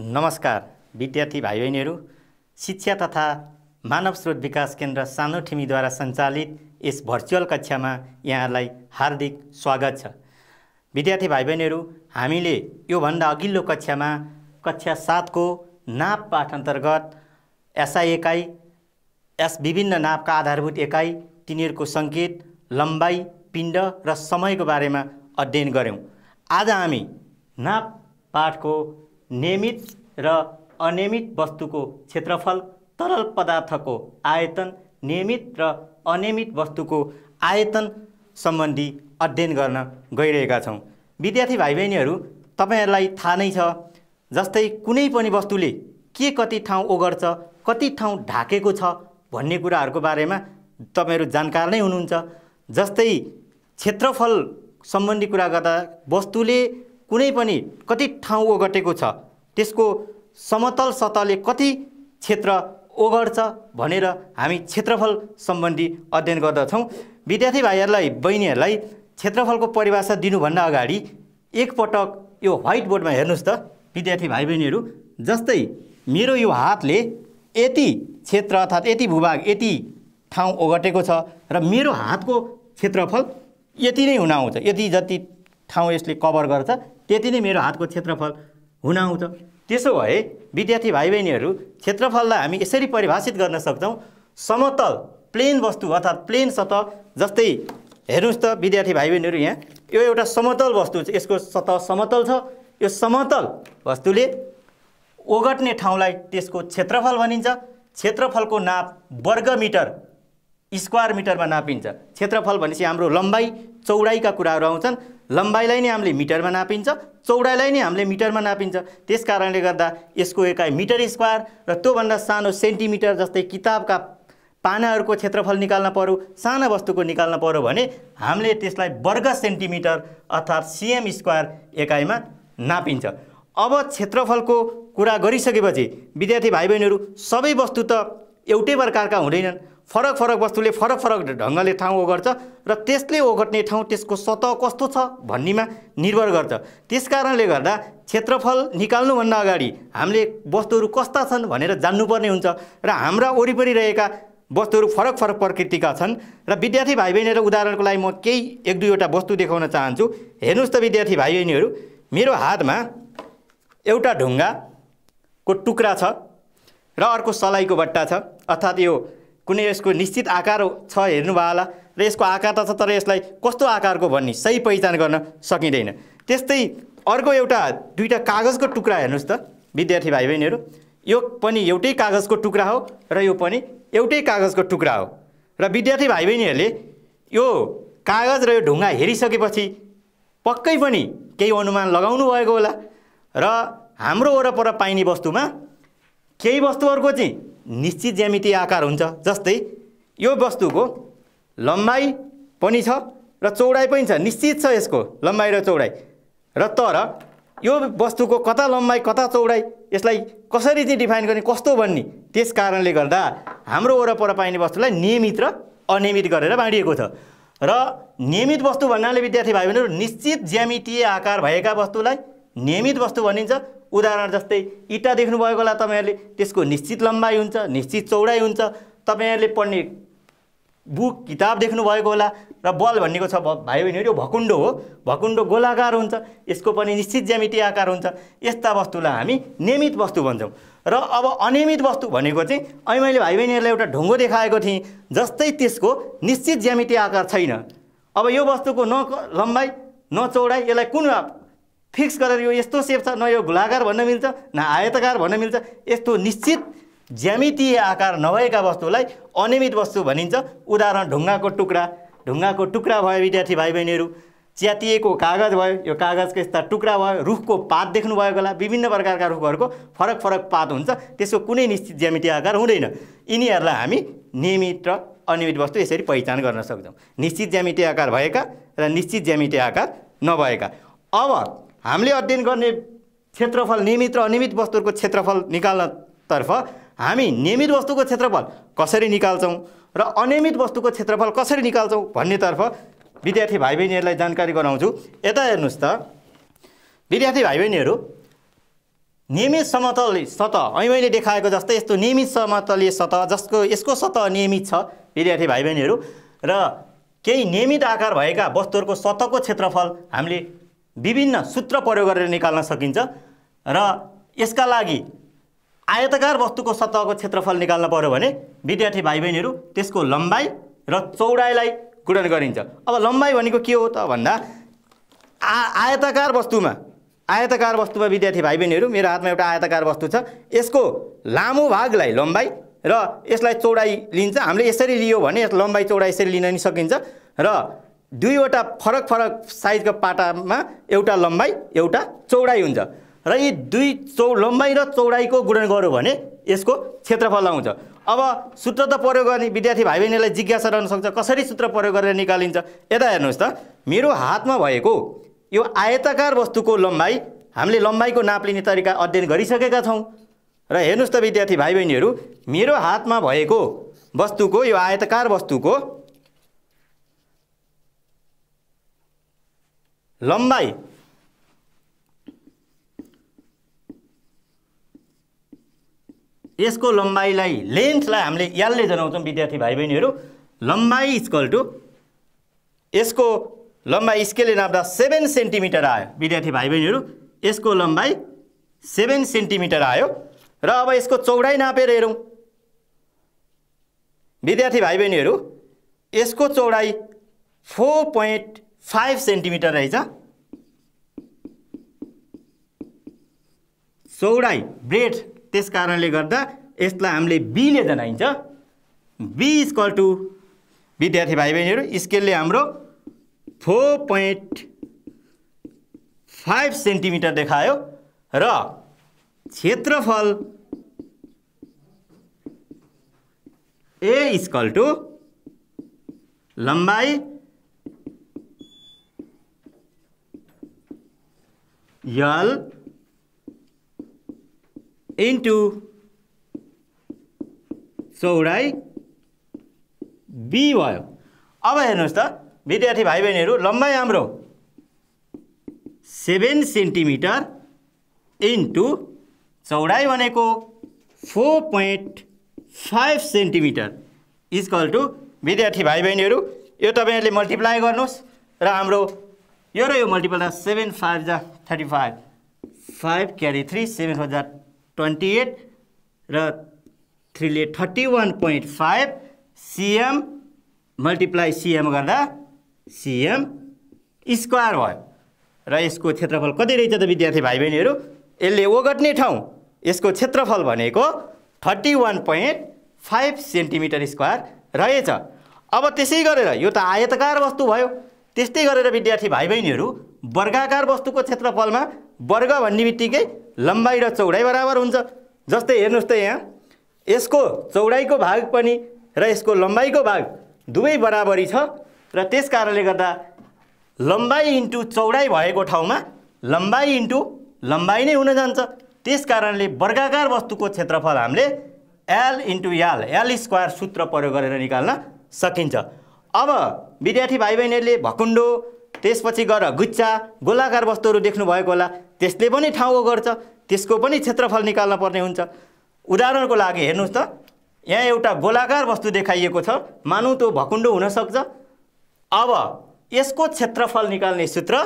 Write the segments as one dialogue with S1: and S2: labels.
S1: नमस्कार विद्यार्थी भाइ बहिनीहरू शिक्षा तथा मानव स्रोत विकास केन्द्र सानो ठिमीद्वारा सञ्चालित यस भर्चुअल कक्षामा यहाँलाई हार्दिक स्वागत छ विद्यार्थी भाइ बहिनीहरू हामीले योभन्दा अघिल्लो कक्षामा कक्षा सातको नाप पाठ अन्तर्गत एसआई एकाइ एस विभिन्न नापका आधारभूत एकाइ तिनीहरूको सङ्केत लम्बाइ पिण्ड र समयको बारेमा अध्ययन गऱ्यौँ आज हामी नाप पाठको नियमित र अनियमित वस्तुको क्षेत्रफल तरल पदार्थको आयतन नियमित र अनियमित वस्तुको आयतन सम्बन्धी अध्ययन गर्न गइरहेका छौँ विद्यार्थी भाइ बहिनीहरू तपाईँहरूलाई थाहा नै छ जस्तै कुनै पनि वस्तुले के कति ठाउँ ओगर्छ कति ठाउँ ढाकेको छ भन्ने कुराहरूको बारेमा तपाईँहरू जानकार नै हुनुहुन्छ जस्तै क्षेत्रफल सम्बन्धी कुरा गर्दा वस्तुले कुनै पनि कति ठाउँ ओगटेको छ त्यसको समतल सतहले कति क्षेत्र ओगट्छ भनेर हामी क्षेत्रफल सम्बन्धी अध्ययन गर्दछौँ विद्यार्थी भाइहरूलाई बहिनीहरूलाई क्षेत्रफलको परिभाषा दिनुभन्दा अगाडि एकपटक यो व्हाइट बोर्डमा हेर्नुहोस् त विद्यार्थी भाइ बहिनीहरू जस्तै मेरो यो हातले यति क्षेत्र अर्थात् यति भूभाग यति ठाउँ ओगटेको छ र मेरो हातको क्षेत्रफल यति नै हुन आउँछ यति जति ठाउँ यसले कभर गर्छ त्यति नै मेरो हातको क्षेत्रफल हुन आउँछ त्यसो भए विद्यार्थी भाइ बहिनीहरू क्षेत्रफललाई हामी यसरी परिभाषित गर्न सक्छौँ समतल प्लेन वस्तु अर्थात् प्लेन सतह जस्तै हेर्नुहोस् त विद्यार्थी भाइ बहिनीहरू यहाँ यो एउटा समतल वस्तु छ यसको सतह समतल छ यो समतल वस्तुले ओगट्ने ठाउँलाई त्यसको क्षेत्रफल भनिन्छ क्षेत्रफलको नाप वर्ग मिटर स्क्वायर मिटरमा नापिन्छ क्षेत्रफल भनेपछि हाम्रो लम्बाइ चौडाइका कुराहरू आउँछन् लम्बाइलाई नै हामीले मिटरमा नापिन्छ चौडाइलाई नै हामीले मिटरमा नापिन्छ त्यस कारणले गर्दा यसको एकाइ मिटर स्क्वायर र त्योभन्दा सानो सेन्टिमिटर जस्तै किताबका पानाहरूको क्षेत्रफल निकाल्न पऱ्यो साना वस्तुको निकाल्न पर्यो भने हामीले त्यसलाई वर्ग सेन्टिमिटर अर्थात् सिएम स्क्वायर एकाइमा नापिन्छ अब क्षेत्रफलको कुरा गरिसकेपछि विद्यार्थी भाइ बहिनीहरू सबै वस्तु त एउटै प्रकारका हुँदैनन् फरक फरक वस्तुले फरक फरक ढङ्गले ठाउँ ओगट्छ र त्यसले ओगट्ने ठाउँ त्यसको सतह कस्तो छ भन्नेमा निर्भर गर्छ त्यस कारणले गर्दा क्षेत्रफल निकाल्नुभन्दा अगाडि हामीले वस्तुहरू कस्ता छन् भनेर जान्नुपर्ने हुन्छ र हाम्रा वरिपरि रहेका वस्तुहरू फरक फरक प्रकृतिका छन् र विद्यार्थी भाइ बहिनीहरू उदाहरणको लागि म केही एक दुईवटा वस्तु देखाउन चाहन्छु हेर्नुहोस् त विद्यार्थी भाइ बहिनीहरू मेरो हातमा एउटा ढुङ्गाको टुक्रा छ र अर्को सलाइको बट्टा छ अर्थात् यो कुनै यसको निश्चित आकार छ हेर्नुभयो होला र यसको आकार त छ तर यसलाई कस्तो आकारको भन्ने सही पहिचान गर्न सकिँदैन त्यस्तै अर्को एउटा दुईवटा कागजको टुक्रा हेर्नुहोस् त विद्यार्थी भाइ बहिनीहरू यो पनि एउटै कागजको टुक्रा हो र यो पनि एउटै कागजको टुक्रा हो र विद्यार्थी भाइ बहिनीहरूले यो कागज र यो ढुङ्गा हेरिसकेपछि पक्कै पनि केही अनुमान लगाउनु भएको होला र हाम्रो वरपर पाइने वस्तुमा केही वस्तुहरूको चाहिँ निश्चित ज्यामिति आकार हुन्छ जस्तै यो वस्तुको लम्बाइ पनि छ र चौडाइ पनि छ निश्चित छ यसको लम्बाइ र चौडाइ र तर यो वस्तुको कता लम्बाइ कता चौडाइ यसलाई कसरी चाहिँ डिफाइन गर्ने कस्तो भन्ने त्यस कारणले गर्दा हाम्रो वरपर पाइने वस्तुलाई नियमित र अनियमित गरेर बाँडिएको छ र नियमित वस्तु भन्नाले विद्यार्थी भाइ बहिनीहरू निश्चित ज्यामितीय आकार भएका वस्तुलाई नियमित वस्तु भनिन्छ उदाहरण जस्तै इँटा देख्नुभएको होला तपाईँहरूले त्यसको निश्चित लम्बाइ हुन्छ निश्चित चौडाइ हुन्छ तपाईँहरूले पढ्ने बुक किताब देख्नुभएको होला र बल भन्नेको छ भाइ बहिनीहरू यो भकुण्डो हो भकुण्डो गोलाकार हुन्छ यसको पनि निश्चित ज्यामिति आकार हुन्छ यस्ता वस्तुलाई हामी नियमित वस्तु भन्छौँ र अब अनियमित वस्तु भनेको चाहिँ अहिले मैले भाइ बहिनीहरूलाई एउटा ढुङ्गो देखाएको थिएँ जस्तै त्यसको निश्चित ज्यामिति आकार छैन अब यो वस्तुको न लम्बाइ न चौडाइ यसलाई कुन फिक्स गरेर यो यस्तो सेप छ न यो गुलाकार भन्न मिल्छ न आयतकार भन्न मिल्छ यस्तो निश्चित ज्यामितीय आकार नभएका वस्तुलाई अनियमित वस्तु भनिन्छ उदाहरण ढुङ्गाको टुक्रा ढुङ्गाको टुक्रा भयो विद्यार्थी भाइ बहिनीहरू च्यातिएको कागज भयो यो कागजको यस्ता टुक्रा भयो रुखको पात देख्नुभएको होला विभिन्न प्रकारका रुखहरूको फरक फरक पात हुन्छ त्यसको कुनै निश्चित ज्यामिति आकार हुँदैन यिनीहरूलाई हामी नियमित र अनियमित वस्तु यसरी पहिचान गर्न सक्छौँ निश्चित ज्यामिति आकार भएका र निश्चित ज्यामिति आकार नभएका अब हामीले अध्ययन गर्ने क्षेत्रफल नियमित र अनियमित वस्तुहरूको क्षेत्रफल निकाल्नतर्फ हामी नियमित वस्तुको क्षेत्रफल कसरी निकाल्छौँ र अनियमित वस्तुको क्षेत्रफल कसरी निकाल्छौँ भन्नेतर्फ विद्यार्थी भाइ बहिनीहरूलाई जानकारी गराउँछु यता हेर्नुहोस् त विद्यार्थी भाइ बहिनीहरू नियमित समतल सतह अहिले मैले देखाएको जस्तै यस्तो नियमित समतलीय सतह जसको यसको सतह नियमित छ विद्यार्थी भाइ बहिनीहरू र केही नियमित आकार भएका वस्तुहरूको सतहको क्षेत्रफल हामीले विभिन्न सूत्र प्रयोग गरेर निकाल्न सकिन्छ र यसका लागि आयताकार वस्तुको सतहको क्षेत्रफल निकाल्न पऱ्यो भने विद्यार्थी भाइ बहिनीहरू त्यसको लम्बाइ र चौडाइलाई गुणन गरिन्छ अब लम्बाइ भनेको के हो त भन्दा आ आयताकार वस्तुमा आयताकार वस्तुमा विद्यार्थी भाइ बहिनीहरू मेरो हातमा एउटा आयताकार वस्तु छ यसको लामो भागलाई लम्बाइ र यसलाई चौडाइ लिन्छ हामीले यसरी लियो भने यस लम्बाइ चौडाइ यसरी लिन नि सकिन्छ र दुईवटा फरक फरक साइजको पाटामा एउटा लम्बाइ एउटा चौडाइ हुन्छ र यी दुई चौ लम्बाइ र चौडाइको गुणन गर्यो भने यसको क्षेत्रफल आउँछ अब सूत्र त प्रयोग गर्ने विद्यार्थी भाइ बहिनीलाई जिज्ञासा रहन सक्छ कसरी सूत्र प्रयोग गरेर निकालिन्छ यता हेर्नुहोस् त मेरो हातमा भएको यो आयताकार वस्तुको लम्बाइ हामीले लम्बाइको नाप लिने तरिका अध्ययन गरिसकेका छौँ र हेर्नुहोस् त विद्यार्थी भाइ बहिनीहरू मेरो हातमा भएको वस्तुको यो आयताकार वस्तुको लम्बाइ यसको लम्बाइलाई लेन्थलाई हामीले यालले जनाउँछौँ विद्यार्थी भाइ बहिनीहरू लम्बाइ इक्वल टु यसको लम्बाइ स्केलले नाप्दा सेभेन सेन्टिमिटर आयो विद्यार्थी भाइ बहिनीहरू यसको लम्बाइ सेभेन सेन्टिमिटर आयो र अब यसको चौडाइ नापेर हेरौँ विद्यार्थी भाइ बहिनीहरू यसको चौडाइ फोर पोइन्ट फाइभ सेन्टिमिटर रहेछ चौडाइ ब्रेड त्यस कारणले गर्दा यसलाई हामीले बीले जनाइन्छ बी इक्वल टु विद्यार्थी भाइ बहिनीहरू स्केलले हाम्रो फोर पोइन्ट फाइभ सेन्टिमिटर देखायो र क्षेत्रफल ए इक्वल टु लम्बाइ यल इन्टु चौडाइ बी भयो अब हेर्नुहोस् त विद्यार्थी भाइ बहिनीहरू लम्बाइ हाम्रो सेभेन सेन्टिमिटर इन्टु चौडाइ भनेको four point five centimetre is equal to विद्यार्थी भाइ बहिनीहरू यो तपाईँहरूले मल्टिप्लाई गर्नुहोस् र हाम्रो यो र यो मल्टिपल त सेभेन फाइभ जा thirty five five carry three seven four जा ट्वेन्टी एट र थ्रीले thirty one point five cm multiply cm गर्दा सिएम स्क्वायर भयो र यसको क्षेत्रफल कति रहेछ त विद्यार्थी भाइ बहिनीहरू यसले ओगट्ने ठाउँ यसको क्षेत्रफल भनेको thirty one point five centimetre square रहेछ अब त्यसै गरेर यो त आयतकार वस्तु भयो त्यस्तै गरेर विद्यार्थी भाइ बहिनीहरू वर्गाकार वस्तुको क्षेत्रफलमा वर्ग भन्ने बित्तिकै लम्बाइ र चौडाइ बराबर हुन्छ जस्तै हेर्नुहोस् त यहाँ यसको चौडाइको भाग पनि र यसको लम्बाइको भाग दुवै बराबरी छ र त्यस कारणले गर्दा लम्बाइ इन्टु चौडाइ भएको ठाउँमा लम्बाइ इन्टु लम्बाइ नै हुन जान्छ त्यस कारणले वर्गाकार वस्तुको क्षेत्रफल हामीले L into L L square सूत्र प्रयोग गरेर निकाल्न सकिन्छ अब विद्यार्थी भाइ बहिनीहरूले भकुन्डो त्यसपछि गएर गुच्चा गोलाकार वस्तुहरू देख्नुभएको होला त्यसले पनि ठाउँको गर्छ त्यसको पनि क्षेत्रफल निकाल्न पर्ने हुन्छ उदाहरणको लागि हेर्नुहोस् त यहाँ एउटा गोलाकार वस्तु देखाइएको छ मानौँ त्यो भकुन्डो हुनसक्छ अब यसको क्षेत्रफल निकाल्ने सूत्र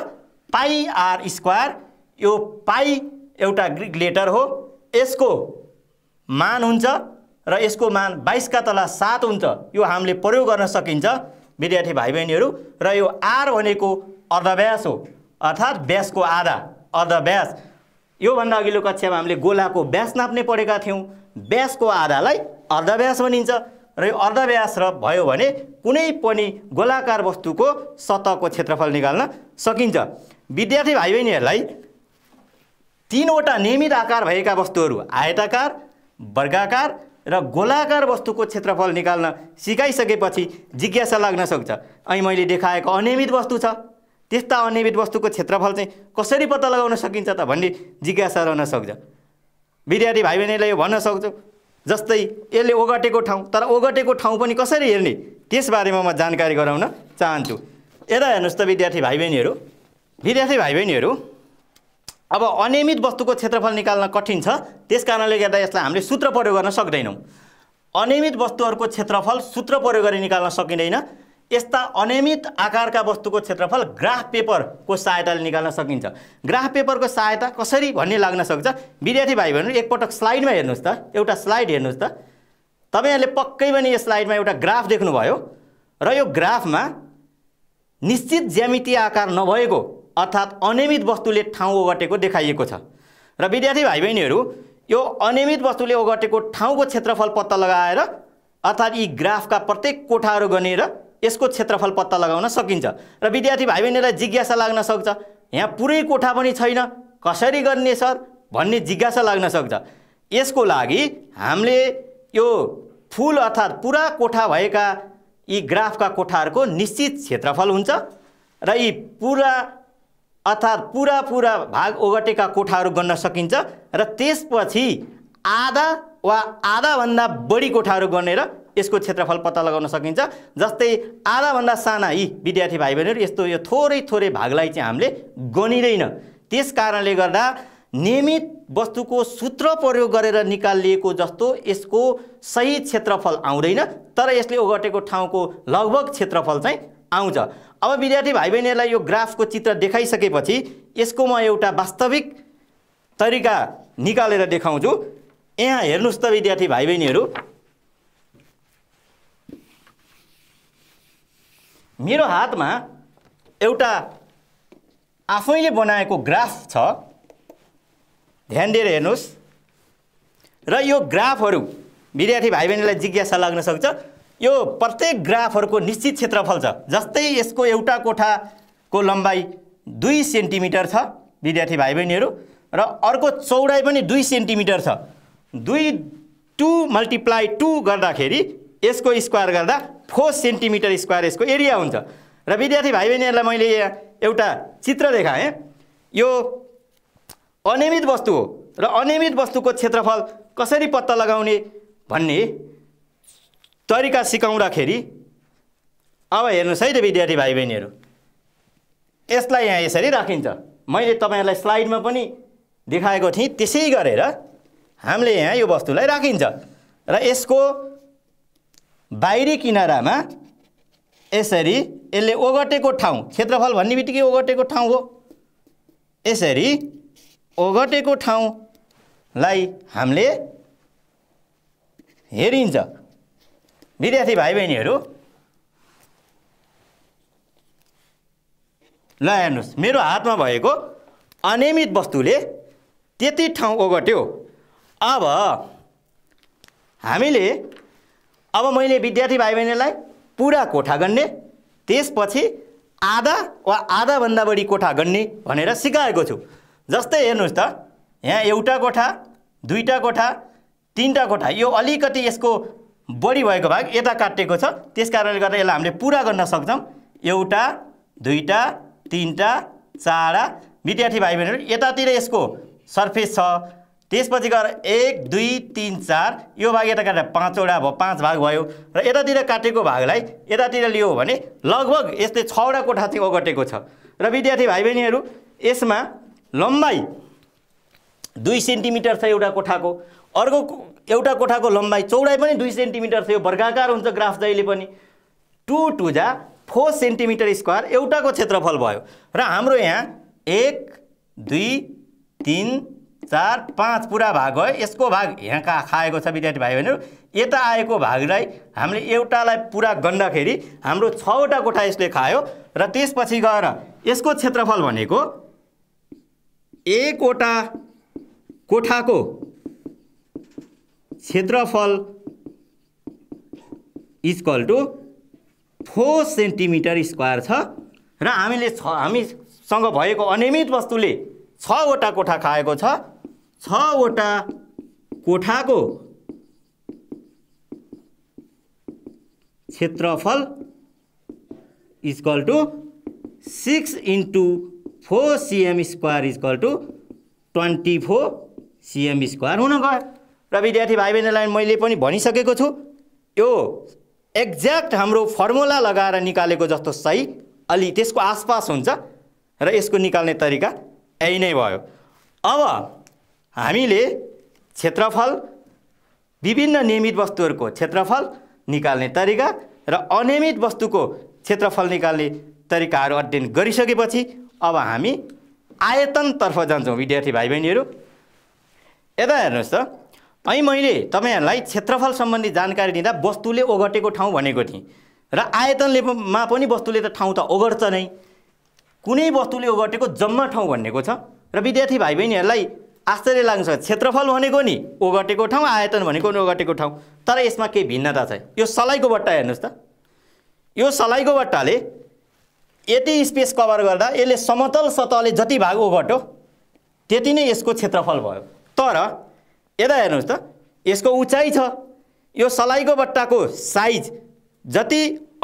S1: पाइ आर स्क्वायर यो पाइ एउटा ग्रिक लेटर हो यसको मान हुन्छ र यसको मान बाइसका तला सात हुन्छ यो हामीले प्रयोग गर्न सकिन्छ विद्यार्थी भाइ बहिनीहरू र यो आर भनेको अर्धव्यास हो अर्थात् व्यासको आधा अर्धव्यास योभन्दा अघिल्लो कक्षामा हामीले गोलाको व्यास नाप्ने पढेका थियौँ व्यासको आधालाई अर्धव्यास भनिन्छ र यो अर्धव्यास र भयो भने कुनै पनि गोलाकार वस्तुको सतहको क्षेत्रफल निकाल्न सकिन्छ विद्यार्थी भाइ बहिनीहरूलाई तिनवटा नियमित आकार भएका वस्तुहरू आयताकार वर्गाकार र गोलाकार वस्तुको क्षेत्रफल निकाल्न सिकाइसकेपछि जिज्ञासा लाग्न सक्छ अनि मैले देखाएको अनियमित वस्तु छ त्यस्ता अनियमित वस्तुको क्षेत्रफल चाहिँ कसरी पत्ता लगाउन सकिन्छ त भन्ने जिज्ञासा रहन सक्छ विद्यार्थी भाइ बहिनीलाई यो भन्न सक्छु जस्तै यसले ओगटेको ठाउँ तर ओगटेको ठाउँ पनि कसरी हेर्ने त्यसबारेमा म जानकारी गराउन चाहन्छु यता हेर्नुहोस् त विद्यार्थी भाइ बहिनीहरू विद्यार्थी भाइ बहिनीहरू अब अनियमित वस्तुको क्षेत्रफल निकाल्न कठिन छ त्यस कारणले गर्दा यसलाई हामीले सूत्र प्रयोग गर्न सक्दैनौँ अनियमित वस्तुहरूको क्षेत्रफल सूत्र प्रयोग गरी निकाल्न सकिँदैन यस्ता अनियमित आकारका वस्तुको क्षेत्रफल ग्राफ पेपरको सहायताले निकाल्न सकिन्छ ग्राफ पेपरको सहायता कसरी भन्ने लाग्न सक्छ विद्यार्थी भाइ भन्नु एकपटक स्लाइडमा हेर्नुहोस् त एउटा स्लाइड हेर्नुहोस् त तपाईँहरूले पक्कै पनि यो स्लाइडमा एउटा ग्राफ देख्नुभयो र यो ग्राफमा निश्चित ज्यामितीय आकार नभएको अर्थात् अनियमित वस्तुले ठाउँ ओगटेको देखाइएको छ र विद्यार्थी भाइ बहिनीहरू यो अनियमित वस्तुले ओगटेको ठाउँको क्षेत्रफल पत्ता लगाएर अर्थात् यी ग्राफका प्रत्येक कोठाहरू गनेर यसको क्षेत्रफल पत्ता लगाउन सकिन्छ र विद्यार्थी भाइ बहिनीलाई जिज्ञासा लाग्न सक्छ यहाँ पुरै कोठा पनि छैन कसरी गर्ने सर भन्ने जिज्ञासा लाग्न सक्छ यसको लागि हामीले यो फुल अर्थात् पुरा कोठा भएका यी ग्राफका कोठाहरूको निश्चित क्षेत्रफल हुन्छ र यी पुरा अर्थात् पुरा पुरा भाग ओगटेका कोठाहरू गर्न सकिन्छ र त्यसपछि आधा वा आधाभन्दा बढी कोठाहरू गनेर यसको क्षेत्रफल पत्ता लगाउन सकिन्छ जस्तै आधाभन्दा साना यी विद्यार्थी भाइ बहिनीहरू यस्तो यो थोरै थोरै भागलाई चाहिँ हामीले गनिँदैन त्यस कारणले गर्दा नियमित वस्तुको सूत्र प्रयोग गरेर निकालिएको जस्तो यसको सही क्षेत्रफल आउँदैन तर यसले ओगटेको ठाउँको लगभग क्षेत्रफल चाहिँ आउँछ अब विद्यार्थी भाइ बहिनीहरूलाई यो ग्राफको चित्र देखाइसकेपछि यसको म एउटा वास्तविक तरिका निकालेर देखाउँछु यहाँ हेर्नुहोस् त विद्यार्थी भाइ बहिनीहरू मेरो हातमा एउटा आफैले बनाएको ग्राफ छ ध्यान दिएर हेर्नुहोस् र यो ग्राफहरू विद्यार्थी भाइ बहिनीलाई जिज्ञासा लाग्न सक्छ यो प्रत्येक ग्राफहरूको निश्चित क्षेत्रफल छ जस्तै यसको एउटा कोठाको लम्बाइ दुई सेन्टिमिटर छ विद्यार्थी भाइ बहिनीहरू र अर्को चौडाइ पनि दुई सेन्टिमिटर छ दुई टु मल्टिप्लाई टू गर्दाखेरि यसको स्क्वायर गर्दा फोर सेन्टिमिटर स्क्वायर यसको एरिया हुन्छ र विद्यार्थी भाइ बहिनीहरूलाई मैले एउटा चित्र देखाएँ यो अनियमित वस्तु हो र अनियमित वस्तुको क्षेत्रफल कसरी पत्ता लगाउने भन्ने तरिका सिकाउँदाखेरि अब हेर्नुहोस् है त विद्यार्थी भाइ बहिनीहरू यसलाई यहाँ यसरी राखिन्छ मैले तपाईँहरूलाई स्लाइडमा पनि देखाएको थिएँ त्यसै गरेर हामीले यहाँ यो वस्तुलाई राखिन्छ र यसको बाहिरी किनारामा यसरी यसले ओगटेको ठाउँ क्षेत्रफल भन्ने बित्तिकै ओगटेको ठाउँ हो यसरी ओगटेको ठाउँलाई हामीले हेरिन्छ विद्यार्थी भाइ बहिनीहरू ल हेर्नुहोस् मेरो हातमा भएको अनियमित वस्तुले त्यति ठाउँ ओगट्यो अब हामीले अब मैले विद्यार्थी भाइ बहिनीलाई पुरा कोठा गन्ने त्यसपछि आधा वा आधाभन्दा बढी कोठा गन्ने भनेर सिकाएको छु जस्तै हेर्नुहोस् त यहाँ एउटा कोठा दुईवटा कोठा तिनवटा कोठा यो अलिकति यसको बढी भएको भाग यता काटेको छ त्यस कारणले गर्दा यसलाई हामीले पुरा गर्न सक्छौँ एउटा दुईवटा तिनवटा चारवटा विद्यार्थी भाइ बहिनीहरू यतातिर यसको सर्फेस छ त्यसपछि गएर एक दुई तिन चार यो भाग यता काटेर पाँचवटा भयो पाँच भाग भयो र यतातिर काटेको भागलाई यतातिर लियो भने लगभग यसले छवटा कोठा चाहिँ ओगटेको छ र विद्यार्थी भाइ बहिनीहरू यसमा लम्बाइ दुई सेन्टिमिटर छ एउटा कोठाको अर्को एउटा कोठाको लम्बाइ चौडाइ पनि दुई सेन्टिमिटर थियो वर्गाकार हुन्छ ग्राफ जहिले पनि टु टु जा फोर सेन्टिमिटर स्क्वायर एउटाको क्षेत्रफल भयो र हाम्रो यहाँ एक दुई तिन चार पाँच पुरा भाग भयो यसको भाग यहाँ कहाँ खाएको छ विद्यार्थी भाइ बहिनीहरू यता आएको भागलाई हामीले एउटालाई पुरा गन्दाखेरि हाम्रो छवटा कोठा यसले खायो र त्यसपछि गएर यसको क्षेत्रफल भनेको एकवटा कोठाको क्षेत्रफल is equal to four centimetre square छ र हामीले छ हामीसँग भएको अनियमित वस्तुले छवटा कोठा खाएको छ छवटा कोठाको क्षेत्रफल is equal to six into four cm square is equal to twenty four cm square हुन गयो र विद्यार्थी भाइ बहिनीलाई मैले पनि भनिसकेको छु यो एक्ज्याक्ट हाम्रो फर्मुला लगाएर निकालेको जस्तो सही अलि त्यसको आसपास हुन्छ र यसको निकाल्ने तरिका यही नै भयो अब हामीले क्षेत्रफल विभिन्न नियमित वस्तुहरूको क्षेत्रफल निकाल्ने तरिका र अनियमित वस्तुको क्षेत्रफल निकाल्ने तरिकाहरू अध्ययन गरिसकेपछि अब हामी आयतनतर्फ जान्छौँ विद्यार्थी भाइ बहिनीहरू यता हेर्नुहोस् त अनि मैले तपाईँहरूलाई क्षेत्रफल सम्बन्धी जानकारी दिँदा वस्तुले ओगटेको ठाउँ भनेको थिएँ र आयतनले मा पनि वस्तुले त ठाउँ त ओगट्छ नै कुनै वस्तुले ओगटेको जम्मा ठाउँ भनेको छ र विद्यार्थी भाइ बहिनीहरूलाई आश्चर्य लाग्छ क्षेत्रफल भनेको नि ओगटेको ठाउँ आयतन भनेको नि ओगटेको ठाउँ तर यसमा केही भिन्नता छ यो सलाइको बट्टा हेर्नुहोस् त यो सलाइको बट्टाले यति स्पेस कभर गर्दा यसले समतल सतहले जति भाग ओगट्यो त्यति नै यसको क्षेत्रफल भयो तर यता हेर्नुहोस् त यसको उचाइ छ यो सलाइको बट्टाको साइज जति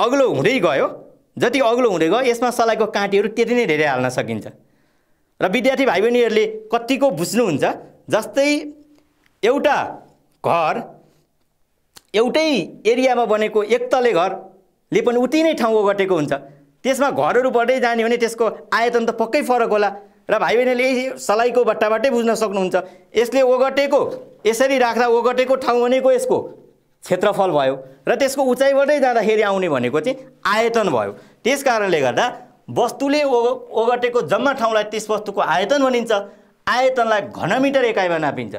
S1: अग्लो हुँदै गयो जति अग्लो हुँदै गयो यसमा सलाइको काँटीहरू त्यति नै धेरै हाल्न सकिन्छ र विद्यार्थी भाइ बहिनीहरूले कतिको बुझ्नुहुन्छ जस्तै एउटा घर एउटै एरियामा बनेको एकतले घरले पनि उति नै ठाउँ ओगटेको हुन्छ त्यसमा घरहरू बढ्दै जाने भने त्यसको आयतन त पक्कै फरक होला र भाइ बहिनीले यही सलाइको बट्टाबाटै बुझ्न सक्नुहुन्छ यसले ओगटेको यसरी राख्दा ओगटेको ठाउँ भनेको यसको क्षेत्रफल भयो र त्यसको उचाइबाटै जाँदाखेरि आउने भनेको चाहिँ आयतन भयो त्यस कारणले गर्दा वस्तुले ओग ओगटेको जम्मा ठाउँलाई त्यस वस्तुको आयतन भनिन्छ आयतनलाई घनमिटर एकाइमा नापिन्छ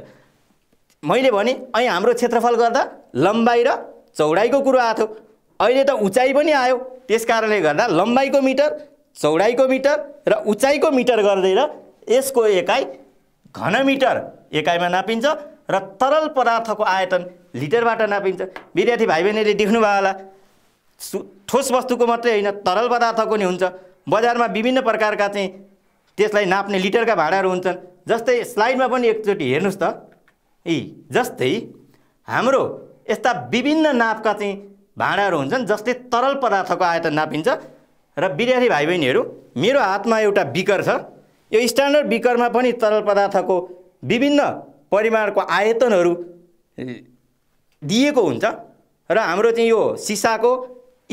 S1: मैले भने अहिले हाम्रो क्षेत्रफल गर्दा लम्बाइ र चौडाइको कुरो आएको थियो अहिले त उचाइ पनि आयो त्यस कारणले गर्दा लम्बाइको मिटर चौडाइको मिटर र उचाइको मिटर र यसको एकाइ घनमिटर एकाइमा नापिन्छ र तरल पदार्थको आयतन लिटरबाट नापिन्छ विद्यार्थी भाइ बहिनीले देख्नुभयो होला ठोस वस्तुको मात्रै होइन तरल पदार्थको नि हुन्छ बजारमा विभिन्न प्रकारका चाहिँ त्यसलाई नाप्ने लिटरका भाँडाहरू हुन्छन् जस्तै स्लाइडमा पनि एकचोटि हेर्नुहोस् त ए जस्तै हाम्रो यस्ता विभिन्न नापका चाहिँ भाँडाहरू हुन्छन् जस्तै तरल पदार्थको आयतन नापिन्छ र विद्यार्थी भाइ बहिनीहरू मेरो हातमा एउटा बिकर छ यो स्ट्यान्डर्ड बिकरमा पनि तरल पदार्थको विभिन्न परिमाणको आयतनहरू दिएको हुन्छ र हाम्रो चाहिँ यो सिसाको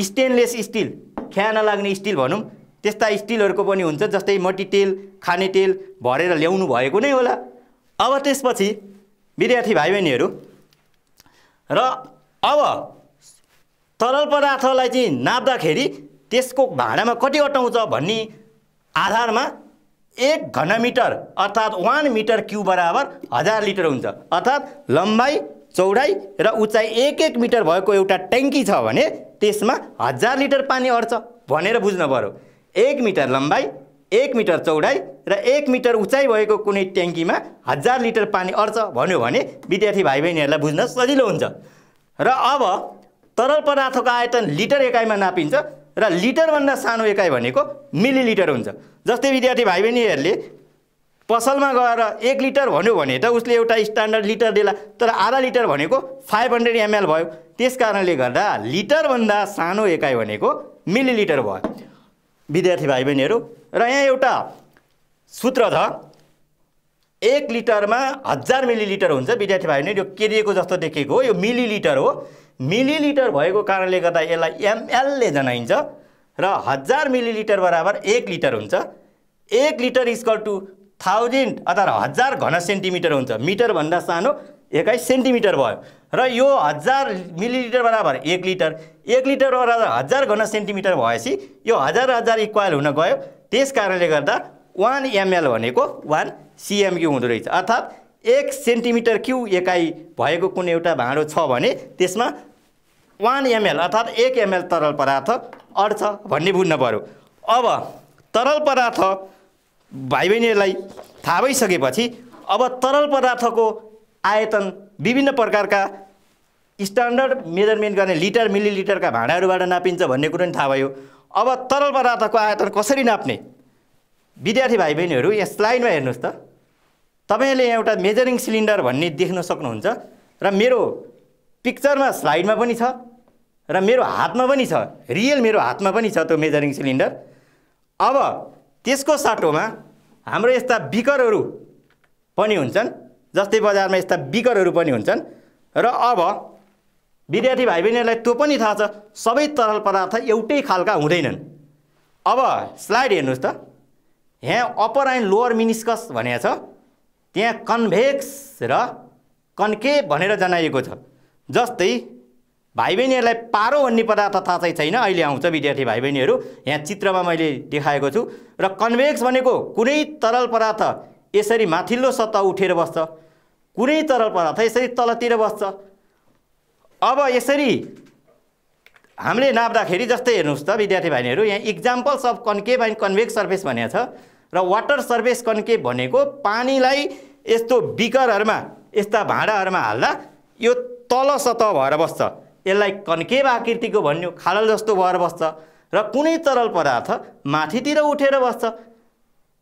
S1: स्टेनलेस स्टिल ख्या नलाग्ने स्टिल भनौँ त्यस्ता स्टिलहरूको पनि हुन्छ जस्तै तेल खाने तेल भरेर ल्याउनु भएको नै होला अब त्यसपछि विद्यार्थी भाइ बहिनीहरू र अब तरल पदार्थलाई चाहिँ नाप्दाखेरि त्यसको भाँडामा कति अटाउँछ भन्ने आधारमा एक घनमिटर अर्थात् वान मिटर क्यु बराबर हजार लिटर हुन्छ अर्थात् लम्बाइ चौडाइ र उचाइ एक एक मिटर भएको एउटा ट्याङ्की छ भने त्यसमा हजार लिटर पानी अट्छ भनेर बुझ्नु पऱ्यो एक मिटर लम्बाइ एक मिटर चौडाइ र एक मिटर उचाइ भएको कुनै ट्याङ्कीमा हजार लिटर पानी अट्छ भन्यो भने विद्यार्थी भाइ बहिनीहरूलाई बुझ्न सजिलो हुन्छ र अब तरल पदार्थको आयतन लिटर एकाइमा नापिन्छ र लिटरभन्दा सानो एकाइ भनेको मिलिलिटर हुन्छ जस्तै विद्यार्थी भाइ बहिनीहरूले पसलमा गएर एक लिटर भन्यो भने त उसले एउटा स्ट्यान्डर्ड लिटर दिला तर आधा लिटर भनेको फाइभ हन्ड्रेड एमएल भयो त्यस कारणले गर्दा लिटरभन्दा सानो एकाइ भनेको मिलिलिटर भयो विद्यार्थी भाइ बहिनीहरू र यहाँ एउटा सूत्र छ एक लिटरमा हजार मिलिलिटर हुन्छ विद्यार्थी भाइ बहिनी यो केरिएको जस्तो देखेको हो यो मिलिलिटर हो मिलिलिटर भएको कारणले गर्दा यसलाई एमएलले जनाइन्छ र हजार मिलिलिटर बराबर एक लिटर हुन्छ एक लिटर इजकल टु थाउजन्ड अथवा हजार घन सेन्टिमिटर हुन्छ मिटरभन्दा सानो एक्काइस सेन्टिमिटर भयो र यो हजार मिलिलिटर बराबर एक लिटर एक लिटर बराबर हजार घन सेन्टिमिटर भएपछि यो हजार हजार इक्वाल हुन गयो त्यस कारणले गर्दा वान एमएल भनेको वान सिएमक्यू हुँदो रहेछ अर्थात् एक सेन्टिमिटर क्यु एकाइ भएको कुनै एउटा भाँडो छ भने त्यसमा वान एमएल अर्थात् एक एमएल तरल पदार्थ अड्छ भन्ने बुझ्नु पऱ्यो अब तरल पदार्थ भाइ बहिनीहरूलाई थाहा भइसकेपछि अब तरल पदार्थको आयतन विभिन्न प्रकारका स्ट्यान्डर्ड मेजरमेन्ट गर्ने लिटर मिलिलिटरका भाँडाहरूबाट नापिन्छ भन्ने कुरो पनि थाहा भयो अब तरल पदार्थको आयतन कसरी नाप्ने विद्यार्थी भाइ बहिनीहरू यहाँ स्लाइडमा हेर्नुहोस् त तपाईँले एउटा मेजरिङ सिलिन्डर भन्ने देख्न सक्नुहुन्छ र मेरो पिक्चरमा स्लाइडमा पनि छ र मेरो हातमा पनि छ रियल मेरो हातमा पनि छ त्यो मेजरिङ सिलिन्डर अब त्यसको साटोमा हाम्रो यस्ता बिकरहरू पनि हुन्छन् जस्तै बजारमा यस्ता बिकरहरू पनि हुन्छन् र अब विद्यार्थी भाइ बहिनीहरूलाई त्यो पनि थाहा छ सबै तरल पदार्थ एउटै खालका हुँदैनन् अब स्लाइड हेर्नुहोस् त यहाँ अप्पर एन्ड लोवर मिनिस्कस भनेको छ त्यहाँ कन्भेक्स र कन्के भनेर जनाइएको छ जस्तै भाइ बहिनीहरूलाई पारो भन्ने पदार्थ थाहा चाहिँ छैन अहिले आउँछ विद्यार्थी भाइ बहिनीहरू यहाँ चित्रमा मैले देखाएको छु र कन्भेक्स भनेको कुनै तरल पदार्थ यसरी माथिल्लो सतह उठेर बस्छ कुनै तरल पदार्थ यसरी तलतिर बस्छ अब यसरी हामीले नाप्दाखेरि जस्तै हेर्नुहोस् त विद्यार्थी भाइहरू यहाँ examples of concave and convex surface भनेको छ र वाटर सर्फेस कन्केभ भनेको पानीलाई यस्तो बिकरहरूमा यस्ता भाँडाहरूमा हाल्दा यो तल सतह भएर बस्छ यसलाई कन्केभ आकृतिको भन्यो खाडल जस्तो भएर बस्छ र कुनै तरल पदार्थ माथितिर उठेर बस्छ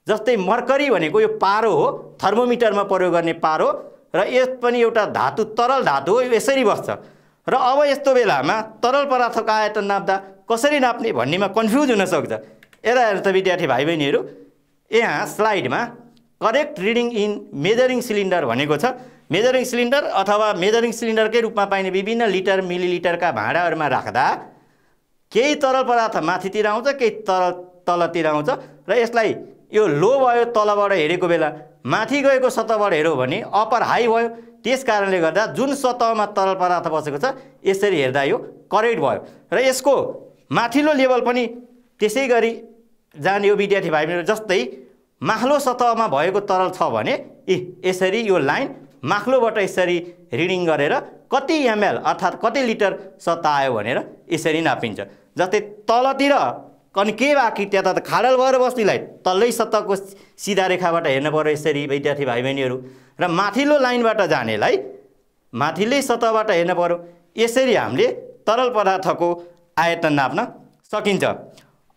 S1: जस्तै मर्करी भनेको यो पारो हो थर्मोमिटरमा प्रयोग गर्ने पारो र यस पनि एउटा धातु तरल धातु हो यसरी बस्छ र अब यस्तो बेलामा तरल पदार्थको आयतन नाप्दा कसरी नाप्ने भन्नेमा कन्फ्युज हुनसक्छ यता हेर्नु त विद्यार्थी भाइ बहिनीहरू यहाँ स्लाइडमा correct reading in measuring cylinder भनेको छ मेजरिङ सिलिन्डर अथवा मेजरिङ सिलिन्डरकै रूपमा पाइने विभिन्न लिटर मिलिलिटरका भाँडाहरूमा राख्दा केही तरल पदार्थ माथितिर आउँछ केही तरल तलतिर आउँछ र यसलाई यो लो भयो तलबाट हेरेको बेला माथि गएको सतहबाट हेऱ्यो भने अप्पर हाई भयो त्यस कारणले गर्दा जुन सतहमा तरल पदार्थ बसेको छ यसरी हेर्दा यो करेक्ट भयो र यसको माथिल्लो लेभल पनि त्यसै गरी जाने यो विद्यार्थी भाइ बहिनीहरू जस्तै माथिल्लो सतहमा भएको तरल छ भने ए यसरी यो लाइन माख्लोबाट यसरी रिडिङ गरेर कति एमएल अर्थात् कति लिटर आयो भनेर यसरी नापिन्छ जस्तै तलतिर कन्केभ आकृति त खाडल भएर बस्नेलाई तल्लै सतहको सिधा रेखाबाट हेर्नु पऱ्यो यसरी विद्यार्थी भाइ बहिनीहरू र माथिल्लो लाइनबाट जानेलाई माथिल्लै सतहबाट हेर्नु पऱ्यो यसरी हामीले तरल पदार्थको आयतन नाप्न सकिन्छ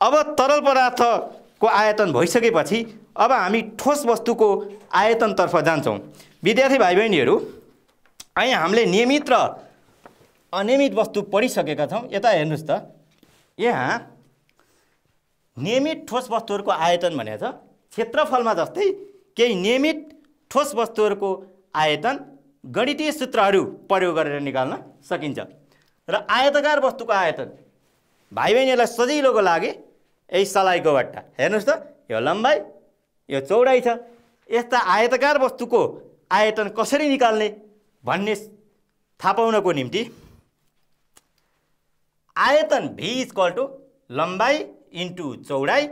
S1: अब तरल पदार्थको आयतन भइसकेपछि अब हामी ठोस वस्तुको आयतनतर्फ जान्छौँ विद्यार्थी भाइ बहिनीहरू अहिले हामीले नियमित र अनियमित वस्तु पढिसकेका छौँ यता हेर्नुहोस् त यहाँ नियमित ठोस वस्तुहरूको आयतन भनेको छ क्षेत्रफलमा जस्तै केही नियमित ठोस वस्तुहरूको आयतन गणितीय सूत्रहरू प्रयोग गरेर निकाल्न सकिन्छ र आयतकार वस्तुको आयतन भाइ बहिनीहरूलाई सजिलोको लागि यही सलाइको बट्टा हेर्नुहोस् त यो लम्बाइ यो चौडाइ छ यस्ता आयतकार वस्तुको आयतन कसरी निकाल्ने भन्ने थाहा पाउनको निम्ति आयतन भी कल टु लम्बाइ इन्टु चौडाइ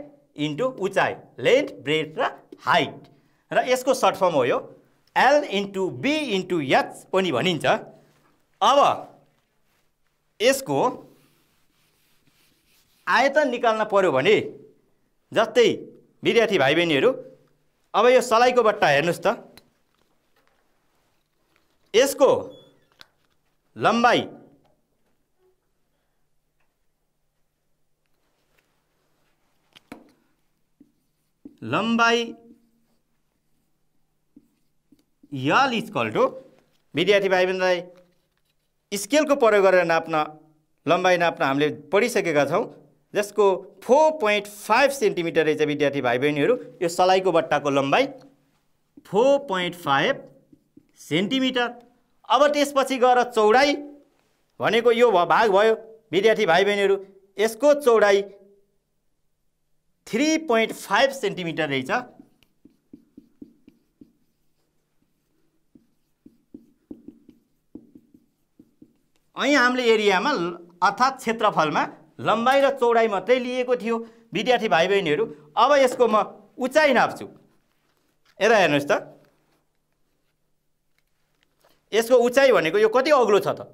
S1: इन्टु उचाइ लेन्थ ब्रेथ र हाइट र यसको सर्ट फर्म हो यो L into B into H पनि भनिन्छ अब यसको आयतन निकाल्न पऱ्यो भने जस्तै विद्यार्थी भाइ बहिनीहरू अब यो सलाइको बट्टा हेर्नुहोस् त यसको लम्बाइ लम्बाइ यल इज कल टु विद्यार्थी भाइ बहिनीलाई स्केलको प्रयोग गरेर नाप्न लम्बाइ नाप्न हामीले पढिसकेका छौँ जसको फोर पोइन्ट फाइभ सेन्टिमिटर रहेछ विद्यार्थी भाइ बहिनीहरू यो सलाइको बट्टाको लम्बाइ फोर पोइन्ट फाइभ सेन्टिमिटर अब त्यसपछि गएर चौडाइ भनेको यो भाग भयो विद्यार्थी भाइ बहिनीहरू यसको चौडाइ थ्री पोइन्ट फाइभ सेन्टिमिटर रहेछ ऐ हामीले एरियामा अर्थात् क्षेत्रफलमा लम्बाइ र चौडाइ मात्रै लिएको थियो विद्यार्थी भाइ बहिनीहरू अब यसको म उचाइ नाप्छु यता हेर्नुहोस् त यसको उचाइ भनेको यो कति अग्लो छ त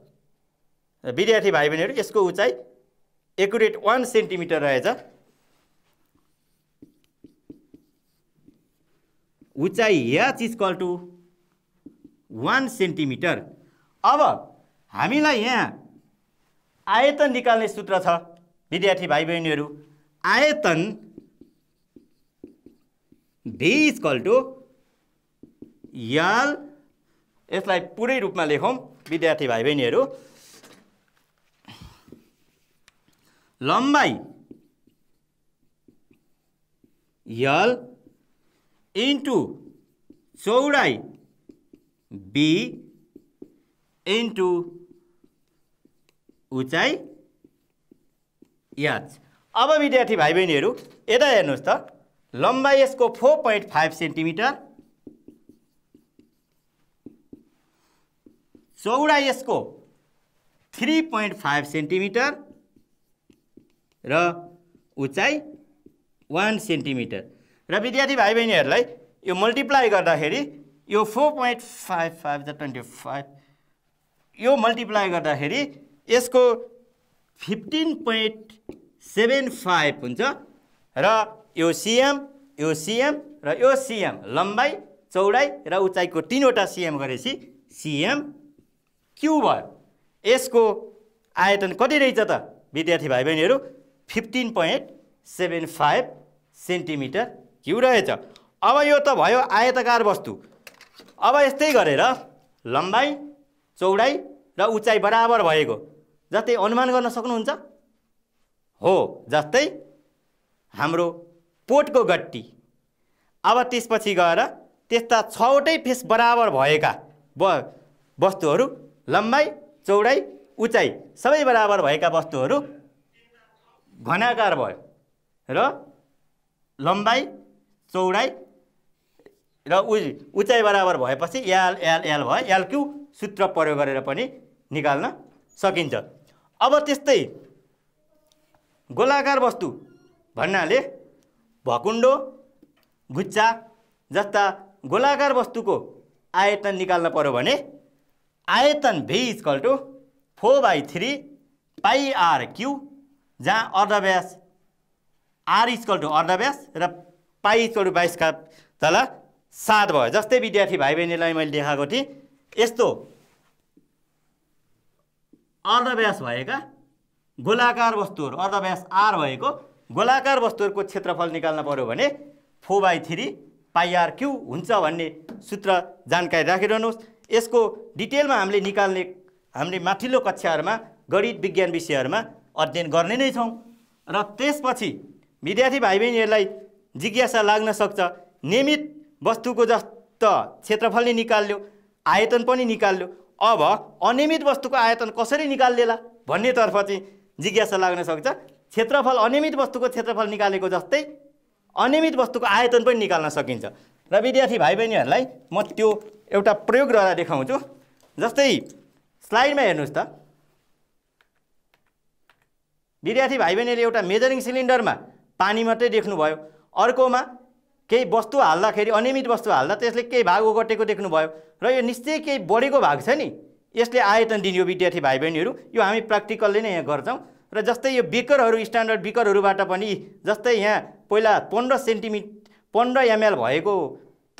S1: विद्यार्थी भाइ बहिनीहरू यसको उचाइ एकुरेट वान सेन्टिमिटर रहेछ उचाइ या कल टु वान सेन्टिमिटर अब हामीलाई यहाँ आयतन निकाल्ने सूत्र छ विद्यार्थी भाइ बहिनीहरू आयतन V is equal to L यसलाई पुरै रूपमा लेखौँ विद्यार्थी भाइ बहिनीहरू लम्बाइ यल इन्टु चौडाइ बी इन्टु उचाइ याच अब विद्यार्थी भाइ बहिनीहरू यता हेर्नुहोस् त लम्बाइ यसको फोर पोइन्ट फाइभ सेन्टिमिटर चौडा यसको थ्री पोइन्ट फाइभ सेन्टिमिटर र उचाइ वान सेन्टिमिटर र विद्यार्थी भाइ बहिनीहरूलाई यो मल्टिप्लाई गर्दाखेरि यो फोर पोइन्ट फाइभ फाइभ यो मल्टिप्लाई गर्दाखेरि यसको फिफ्टिन पोइन्ट सेभेन फाइभ हुन्छ र यो सिएम यो सिएम र यो सिएम लम्बाइ चौडाइ र उचाइको तिनवटा सिएम गरेपछि सिएम क्यु भयो यसको आयतन कति रहेछ त विद्यार्थी भाइ बहिनीहरू fifteen point seven five centimetre cube रहेछ अब यो त भयो आयताकार वस्तु अब यस्तै गरेर लम्बाइ चौडाइ र उचाइ बराबर भएको जस्तै अनुमान गर्न सक्नुहुन्छ हो जस्तै हाम्रो पोटको गट्टी अब त्यसपछि गएर त्यस्ता छवटै फेस बराबर भएका ब वस्तुहरू लम्बाइ चौडाइ उचाइ सबै बराबर भएका वस्तुहरू घनाकार भयो र लम्बाइ चौडाइ र उ उचाइ बराबर भएपछि एल एल एल भयो क्यु सूत्र प्रयोग गरेर पनि निकाल्न सकिन्छ अब त्यस्तै गोलाकार वस्तु भन्नाले भकुन्डो गुच्चा जस्ता गोलाकार वस्तुको आयतन निकाल्न पऱ्यो भने आयतन V is equal to four by three pi r cube जहाँ अर्धव्यास आर इजकल टु अर्धव्यास र पाइ इजकल टु बाइसका तल सात भयो जस्तै विद्यार्थी भाइ बहिनीलाई मैले देखाएको थिएँ यस्तो अर्धव्यास भएका गोलाकार वस्तुहरू अर्धव्यास आर भएको गोलाकार वस्तुहरूको क्षेत्रफल निकाल्न पऱ्यो भने four by three pi r cube हुन्छ भन्ने सूत्र जानकारी राखिरहनुहोस् यसको डिटेलमा हामीले निकाल्ने हामीले माथिल्लो कक्षाहरूमा गणित विज्ञान विषयहरूमा अध्ययन गर्ने नै छौँ र त्यसपछि विद्यार्थी भाइ बहिनीहरूलाई जिज्ञासा लाग्न सक्छ नियमित वस्तुको जस्तो क्षेत्रफल नै निकाल्यो आयतन पनि निकाल्यो अब अनियमित वस्तुको आयतन कसरी निकालिदिएला भन्नेतर्फ चाहिँ जिज्ञासा लाग्न सक्छ क्षेत्रफल अनियमित वस्तुको क्षेत्रफल निकालेको जस्तै अनियमित वस्तुको आयतन पनि निकाल्न सकिन्छ र विद्यार्थी भाइ बहिनीहरूलाई म त्यो एउटा प्रयोग गरेर देखाउँछु जस्तै स्लाइडमा हेर्नुहोस् त विद्यार्थी भाइ बहिनीले एउटा मेजरिङ सिलिन्डरमा पानी मात्रै देख्नुभयो अर्कोमा केही वस्तु हाल्दाखेरि अनियमित वस्तु हाल्दा त्यसले केही भाग ओगटेको देख्नुभयो र यो निश्चय केही बढेको भाग छ नि यसले आयतन दिने विद्यार्थी भाइ बहिनीहरू यो हामी प्र्याक्टिकल्ली नै यहाँ गर्छौँ र जस्तै यो बिकरहरू स्ट्यान्डर्ड बिकरहरूबाट पनि जस्तै यहाँ पहिला पन्ध्र सेन्टिमिट पन्ध्र एमएल भएको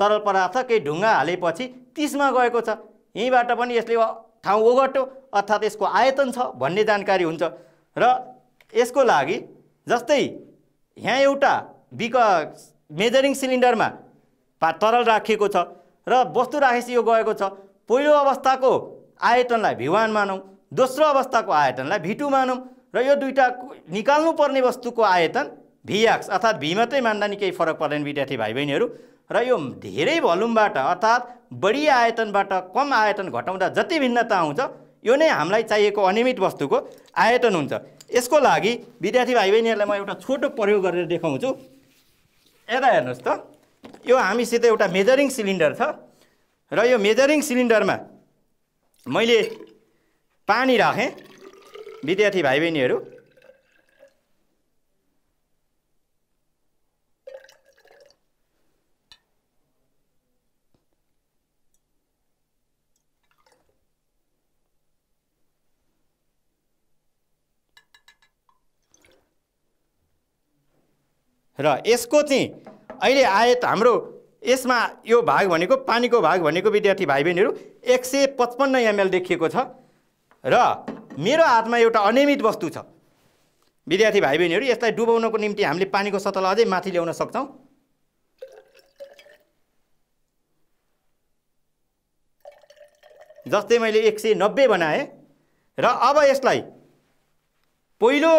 S1: तरल पदार्थ केही ढुङ्गा हालेपछि तिसमा गएको छ यहीँबाट पनि यसले ठाउँ ओगट्यो अर्थात् यसको आयतन छ भन्ने जानकारी हुन्छ र यसको लागि जस्तै यहाँ एउटा बिक मेजरिङ सिलिन्डरमा पा तरल राखिएको छ र वस्तु राखेपछि यो गएको छ पहिलो अवस्थाको आयतनलाई भिवान मानौँ दोस्रो अवस्थाको आयतनलाई भिटु मानौँ र यो दुईवटा निकाल्नुपर्ने वस्तुको आयतन भिएक्स अर्थात् भी मात्रै मान्दा नि केही फरक पर्दैन विद्यार्थी भाइ बहिनीहरू र यो धेरै भल्युमबाट अर्थात् बढी आयतनबाट कम आयतन घटाउँदा जति भिन्नता आउँछ यो नै हामीलाई चाहिएको अनियमित वस्तुको आयतन हुन्छ यसको लागि विद्यार्थी भाइ बहिनीहरूलाई म एउटा छोटो प्रयोग गरेर देखाउँछु यता हेर्नुहोस् त यो हामीसित एउटा मेजरिङ सिलिन्डर छ र यो मेजरिङ सिलिन्डरमा मैले पानी राखेँ विद्यार्थी भाइ बहिनीहरू र यसको चाहिँ अहिले आयत हाम्रो यसमा यो भाग भनेको पानीको भाग भनेको विद्यार्थी भाइ बहिनीहरू एक सय पचपन्न एमएल देखिएको छ र मेरो हातमा एउटा अनियमित वस्तु छ विद्यार्थी भाइ बहिनीहरू यसलाई डुबाउनको निम्ति हामीले पानीको सतहलाई अझै माथि ल्याउन सक्छौँ जस्तै मैले एक सय नब्बे बनाएँ र अब यसलाई पहिलो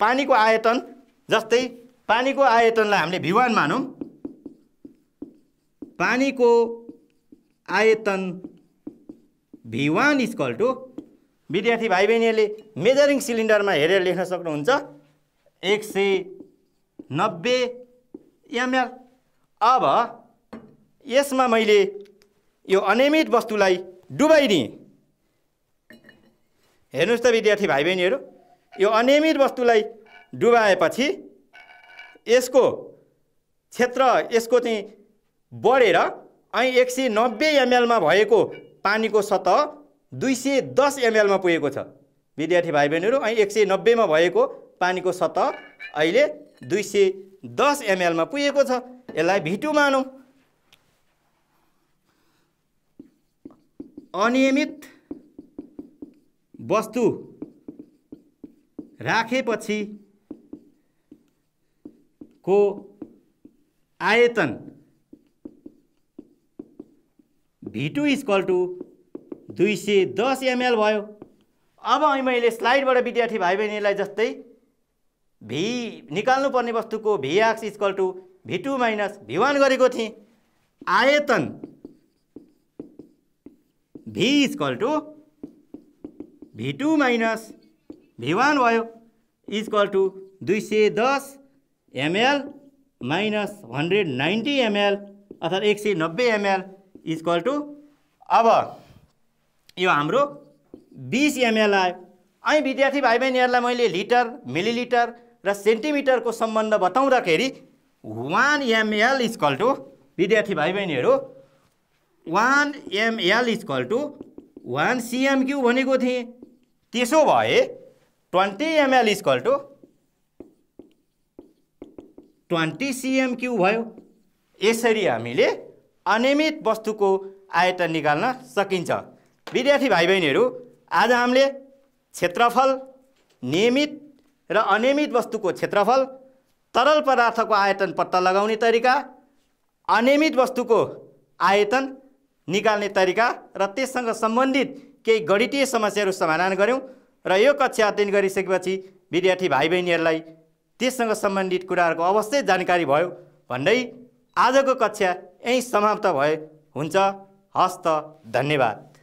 S1: पानीको आयतन जस्तै पानीको आयतनलाई हामीले भिवान मानौँ पानीको आयतन भिवान इजकल टु विद्यार्थी भाइ बहिनीहरूले मेजरिङ सिलिन्डरमा हेरेर लेख्न सक्नुहुन्छ एक सय नब्बे एमएल अब यसमा मैले यो अनियमित वस्तुलाई डुबाइदिएँ हेर्नुहोस् त विद्यार्थी भाइ बहिनीहरू यो अनियमित वस्तुलाई डुबाएपछि यसको क्षेत्र यसको चाहिँ बढेर ऐ एक सय नब्बे एमएलमा भएको पानीको सतह दुई सय दस एमएलमा पुगेको छ विद्यार्थी भाइ बहिनीहरू ऐ एक सय नब्बेमा भएको पानीको सतह अहिले दुई सय दस एमएलमा पुगेको छ यसलाई भिटु मानौँ अनियमित वस्तु राखेपछि को आयतन भिटु इजकल टु दुई सय दस एमएल भयो अब मैले स्लाइडबाट विद्यार्थी भाइ बहिनीलाई जस्तै भी निकाल्नुपर्ने वस्तुको V x is equal to V two minus V one गरेको थिएँ आयतन V is equal to V two minus V one भयो इजकल टु दुई सय दस ml minus hundred ninety ml अर्थात् एक सय नब्बे एमएल इजकल टु अब यो हाम्रो बिस एमएल आयो अनि विद्यार्थी भाइ बहिनीहरूलाई मैले लिटर मिलिलिटर र सेन्टिमिटरको सम्बन्ध बताउँदाखेरि वान एमएल इजकल टु विद्यार्थी भाइ बहिनीहरू one ml is equal to one cm cube भनेको थिएँ त्यसो भए twenty ml is equal to twenty cm cube भयो यसरी हामीले अनियमित वस्तुको आयतन निकाल्न सकिन्छ विद्यार्थी भाइ बहिनीहरू आज हामीले क्षेत्रफल नियमित र अनियमित वस्तुको क्षेत्रफल तरल पदार्थको आयतन पत्ता लगाउने तरिका अनियमित वस्तुको आयतन निकाल्ने तरिका र त्यससँग सम्बन्धित केही गणितीय समस्याहरू समाधान गऱ्यौँ र यो कक्षा अध्ययन गरिसकेपछि विद्यार्थी भाइ बहिनीहरूलाई त्यससँग सम्बन्धित कुराहरूको अवश्य जानकारी भयो भन्दै आजको कक्षा यहीँ समाप्त भए हुन्छ हस्त धन्यवाद